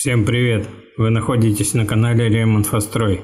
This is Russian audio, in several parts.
Всем привет! Вы находитесь на канале Ремонтфострой.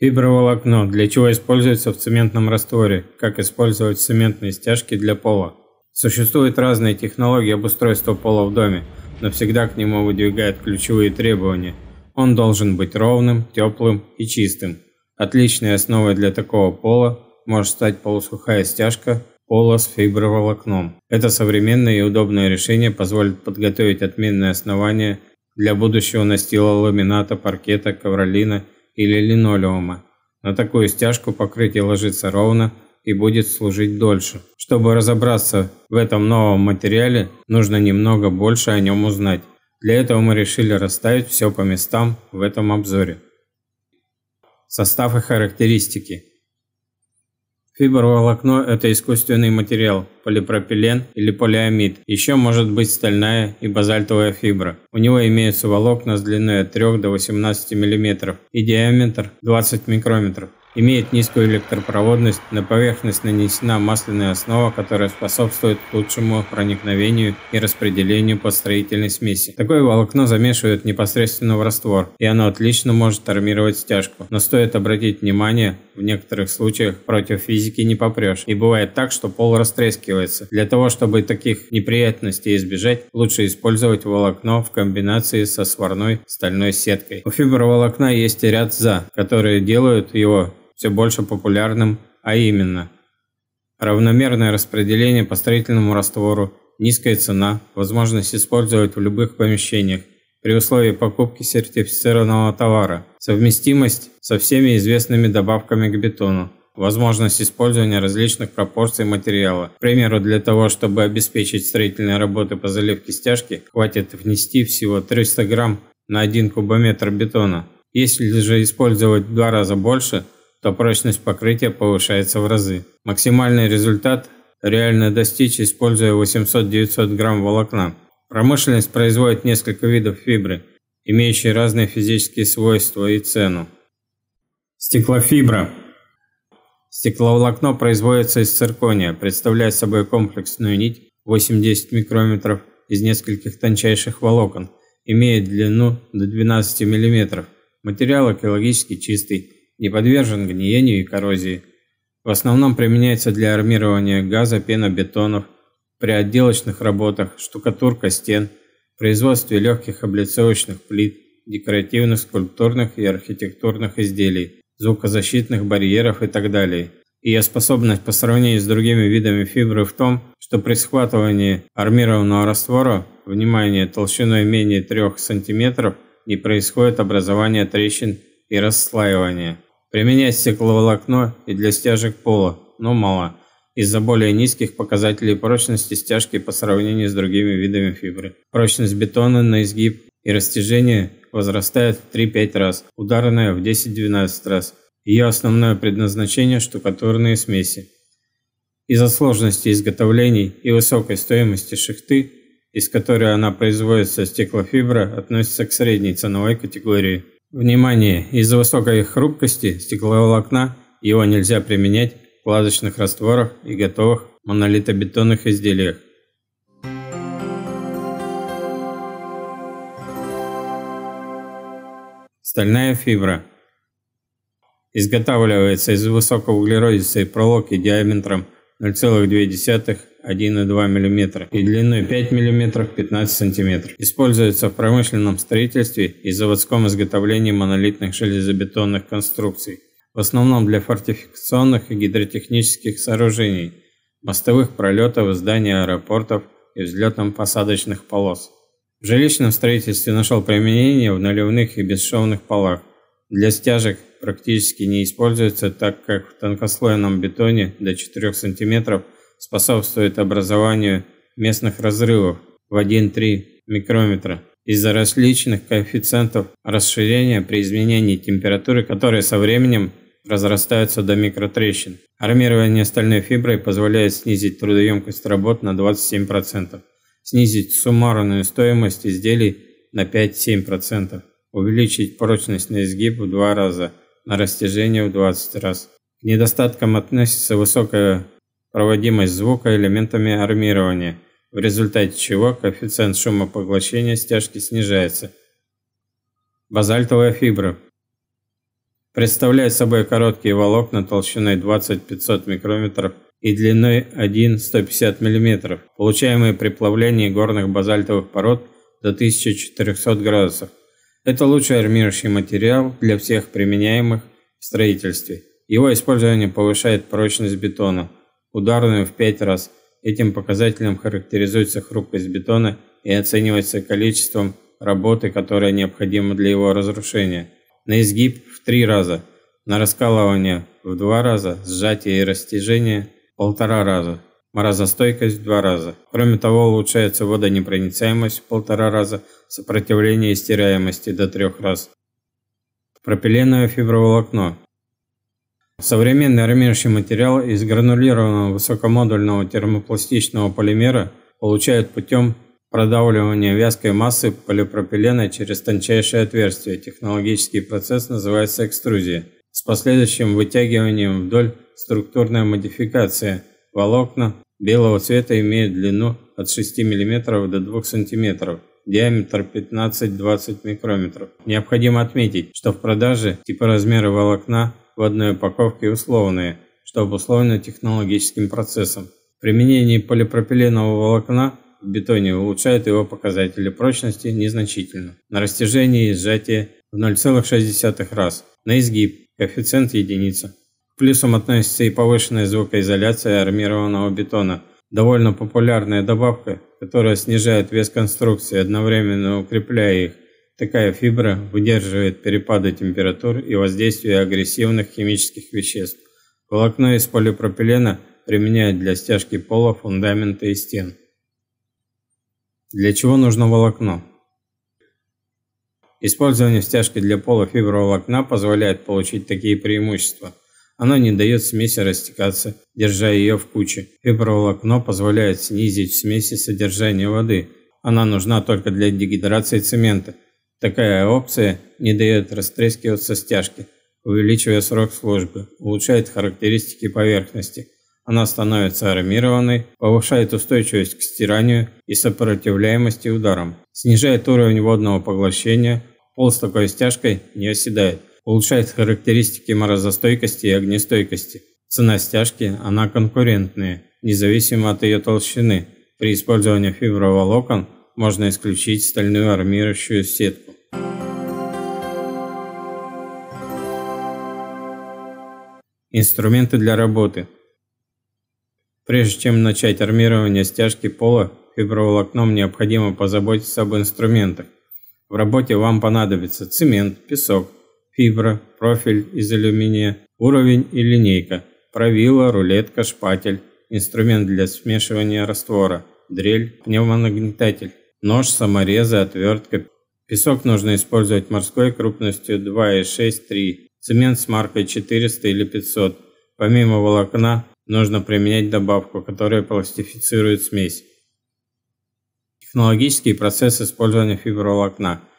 Фиброволокно. Для чего используется в цементном растворе? Как использовать цементные стяжки для пола? Существуют разные технологии обустройства пола в доме, но всегда к нему выдвигают ключевые требования. Он должен быть ровным, теплым и чистым. Отличной основой для такого пола может стать полусухая стяжка пола с фиброволокном. Это современное и удобное решение позволит подготовить отменное основание для будущего настила ламината, паркета, ковролина или линолеума. На такую стяжку покрытие ложится ровно и будет служить дольше. Чтобы разобраться в этом новом материале, нужно немного больше о нем узнать. Для этого мы решили расставить все по местам в этом обзоре. Состав и характеристики. Фиброволокно – это искусственный материал, полипропилен или полиамид. Еще может быть стальная и базальтовая фибра. У него имеются волокна с длиной от 3 до 18 мм и диаметр 20 микрометров. Имеет низкую электропроводность, на поверхность нанесена масляная основа, которая способствует лучшему проникновению и распределению по строительной смеси. Такое волокно замешивают непосредственно в раствор, и оно отлично может армировать стяжку. Но стоит обратить внимание, в некоторых случаях против физики не попрешь, и бывает так, что пол растрескивается. Для того, чтобы таких неприятностей избежать, лучше использовать волокно в комбинации со сварной стальной сеткой. У фиброволокна есть ряд «за», которые делают его все больше популярным, а именно равномерное распределение по строительному раствору, низкая цена, возможность использовать в любых помещениях при условии покупки сертифицированного товара, совместимость со всеми известными добавками к бетону, возможность использования различных пропорций материала. К примеру, для того, чтобы обеспечить строительные работы по заливке стяжки, хватит внести всего 300 грамм на 1 кубометр бетона. Если же использовать в два раза больше – то прочность покрытия повышается в разы. Максимальный результат реально достичь, используя 800-900 грамм волокна. Промышленность производит несколько видов фибры, имеющие разные физические свойства и цену. Стеклофибра. Стекловолокно производится из циркония, представляя собой комплексную нить 8-10 микрометров из нескольких тончайших волокон, имеет длину до 12 мм. Материал экологически чистый, не подвержен гниению и коррозии. В основном применяется для армирования газа, пенобетонов, при отделочных работах, штукатурка стен, производстве легких облицовочных плит, декоративных, скульптурных и архитектурных изделий, звукозащитных барьеров и так далее. Ее способность по сравнению с другими видами фибры в том, что при схватывании армированного раствора, внимание, толщиной менее 3 см не происходит образования трещин и расслаивания. Применять стекловолокно и для стяжек пола, но мало, из-за более низких показателей прочности стяжки по сравнению с другими видами фибры. Прочность бетона на изгиб и растяжение возрастает в 3-5 раз, ударная в 10-12 раз. Ее основное предназначение – штукатурные смеси. Из-за сложности изготовлений и высокой стоимости шихты, из которой она производится стеклофибра, относится к средней ценовой категории. Внимание! Из-за высокой хрупкости стекловолокна его нельзя применять в кладочных растворах и готовых монолитобетонных изделиях. Стальная фибра изготавливается из высокоуглеродистой проволоки диаметром 0,2 1,2 мм и длиной 5 мм 15 см. Используется в промышленном строительстве и заводском изготовлении монолитных железобетонных конструкций, в основном для фортификационных и гидротехнических сооружений, мостовых пролетов, зданий аэропортов и взлетно-посадочных полос. В жилищном строительстве нашел применение в наливных и бесшовных полах, для стяжек практически не используется, так как в тонкослойном бетоне до 4 см способствует образованию местных разрывов в 1,3 микрометра из-за различных коэффициентов расширения при изменении температуры, которые со временем разрастаются до микротрещин. Армирование стальной фиброй позволяет снизить трудоемкость работ на 27%, снизить суммарную стоимость изделий на 5-7%, увеличить прочность на изгиб в два раза – на растяжение в 20 раз. К недостаткам относится высокая проводимость звука элементами армирования, в результате чего коэффициент шумопоглощения стяжки снижается. Базальтовая фибра представляет собой короткие волокна толщиной 20-500 микрометров и длиной 1-150 мм, получаемые при плавлении горных базальтовых пород до 1400 градусов. Это лучший армирующий материал для всех применяемых в строительстве. Его использование повышает прочность бетона, ударную в 5 раз. Этим показателем характеризуется хрупкость бетона и оценивается количеством работы, которая необходима для его разрушения. На изгиб в 3 раза, на раскалывание в 2 раза, сжатие и растяжение – полтора раза морозостойкость в два раза. Кроме того, улучшается водонепроницаемость в полтора раза, сопротивление стираемости до трех раз. Пропиленовое фиброволокно. Современный армирший материал из гранулированного высокомодульного термопластичного полимера получают путем продавливания вязкой массы полипропилена через тончайшее отверстие. Технологический процесс называется экструзия с последующим вытягиванием вдоль структурная модификация – Волокна белого цвета имеют длину от 6 мм до 2 см, диаметр 15-20 микрометров. Необходимо отметить, что в продаже типа размера волокна в одной упаковке условные, что обусловлено технологическим процессом. Применение полипропиленового волокна в бетоне улучшает его показатели прочности незначительно. На растяжение и сжатие в 0,6 раз. На изгиб коэффициент единица плюсам относится и повышенная звукоизоляция армированного бетона, довольно популярная добавка, которая снижает вес конструкции, одновременно укрепляя их. Такая фибра выдерживает перепады температур и воздействие агрессивных химических веществ. Волокно из полипропилена применяют для стяжки пола, фундамента и стен. Для чего нужно волокно? Использование стяжки для пола фиброволокна позволяет получить такие преимущества – оно не дает смеси растекаться, держа ее в куче. Фиброволокно позволяет снизить в смеси содержание воды. Она нужна только для дегидрации цемента. Такая опция не дает растрескиваться стяжки, увеличивая срок службы, улучшает характеристики поверхности. Она становится армированной, повышает устойчивость к стиранию и сопротивляемости ударам, снижает уровень водного поглощения, пол с такой стяжкой не оседает улучшает характеристики морозостойкости и огнестойкости. Цена стяжки, она конкурентная, независимо от ее толщины. При использовании фиброволокон можно исключить стальную армирующую сетку. Инструменты для работы. Прежде чем начать армирование стяжки пола, фиброволокном необходимо позаботиться об инструментах. В работе вам понадобится цемент, песок, фибра, профиль из алюминия, уровень и линейка, правило, рулетка, шпатель, инструмент для смешивания раствора, дрель, пневмонагнетатель, нож, саморезы, отвертка. Песок нужно использовать морской крупностью 2,6-3, цемент с маркой 400 или 500. Помимо волокна нужно применять добавку, которая пластифицирует смесь. Технологический процесс использования фиброволокна –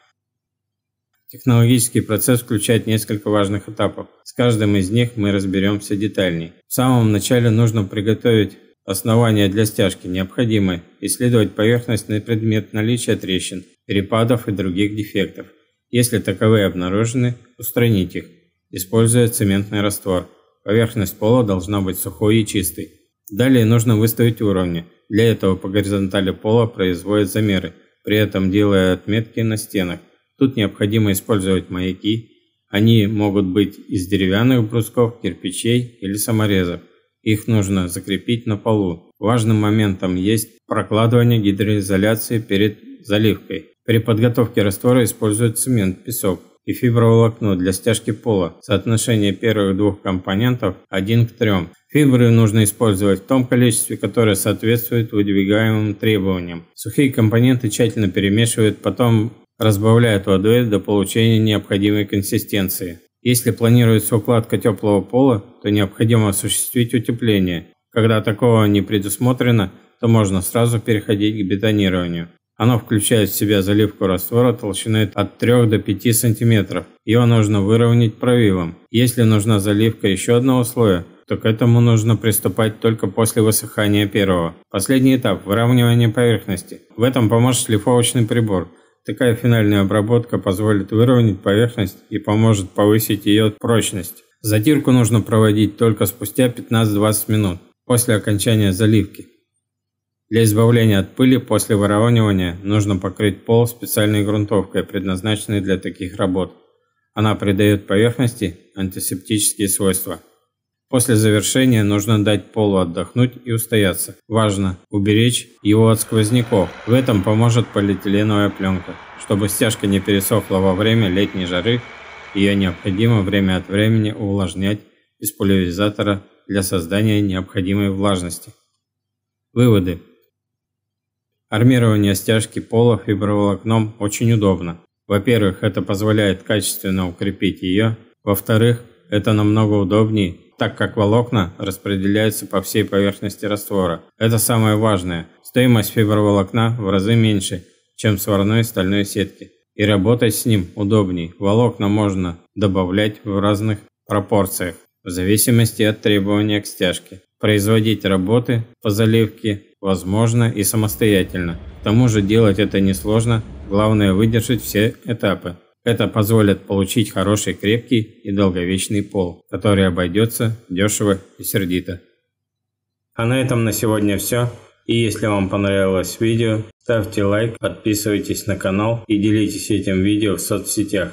Технологический процесс включает несколько важных этапов. С каждым из них мы разберемся детальней. В самом начале нужно приготовить основание для стяжки, необходимы исследовать поверхность на предмет наличия трещин, перепадов и других дефектов. Если таковые обнаружены, устранить их, используя цементный раствор. Поверхность пола должна быть сухой и чистой. Далее нужно выставить уровни. Для этого по горизонтали пола производят замеры, при этом делая отметки на стенах. Тут необходимо использовать маяки. Они могут быть из деревянных брусков, кирпичей или саморезов. Их нужно закрепить на полу. Важным моментом есть прокладывание гидроизоляции перед заливкой. При подготовке раствора используют цемент, песок и фиброволокно для стяжки пола. Соотношение первых двух компонентов 1 к 3. Фибры нужно использовать в том количестве, которое соответствует выдвигаемым требованиям. Сухие компоненты тщательно перемешивают, потом разбавляют водой до получения необходимой консистенции. Если планируется укладка теплого пола, то необходимо осуществить утепление. Когда такого не предусмотрено, то можно сразу переходить к бетонированию. Оно включает в себя заливку раствора толщиной от 3 до 5 см. Его нужно выровнять провилом. Если нужна заливка еще одного слоя, то к этому нужно приступать только после высыхания первого. Последний этап – выравнивание поверхности. В этом поможет шлифовочный прибор – Такая финальная обработка позволит выровнять поверхность и поможет повысить ее прочность. Затирку нужно проводить только спустя 15-20 минут после окончания заливки. Для избавления от пыли после выравнивания нужно покрыть пол специальной грунтовкой, предназначенной для таких работ. Она придает поверхности антисептические свойства. После завершения нужно дать полу отдохнуть и устояться. Важно уберечь его от сквозняков. В этом поможет полиэтиленовая пленка. Чтобы стяжка не пересохла во время летней жары, ее необходимо время от времени увлажнять из пульверизатора для создания необходимой влажности. Выводы. Армирование стяжки пола фиброволокном очень удобно. Во-первых, это позволяет качественно укрепить ее. Во-вторых, это намного удобнее так как волокна распределяются по всей поверхности раствора. Это самое важное. Стоимость фиброволокна в разы меньше, чем сварной стальной сетки. И работать с ним удобней. Волокна можно добавлять в разных пропорциях, в зависимости от требования к стяжке. Производить работы по заливке возможно и самостоятельно. К тому же делать это несложно, главное выдержать все этапы. Это позволит получить хороший, крепкий и долговечный пол, который обойдется дешево и сердито. А на этом на сегодня все. И если вам понравилось видео, ставьте лайк, подписывайтесь на канал и делитесь этим видео в соцсетях.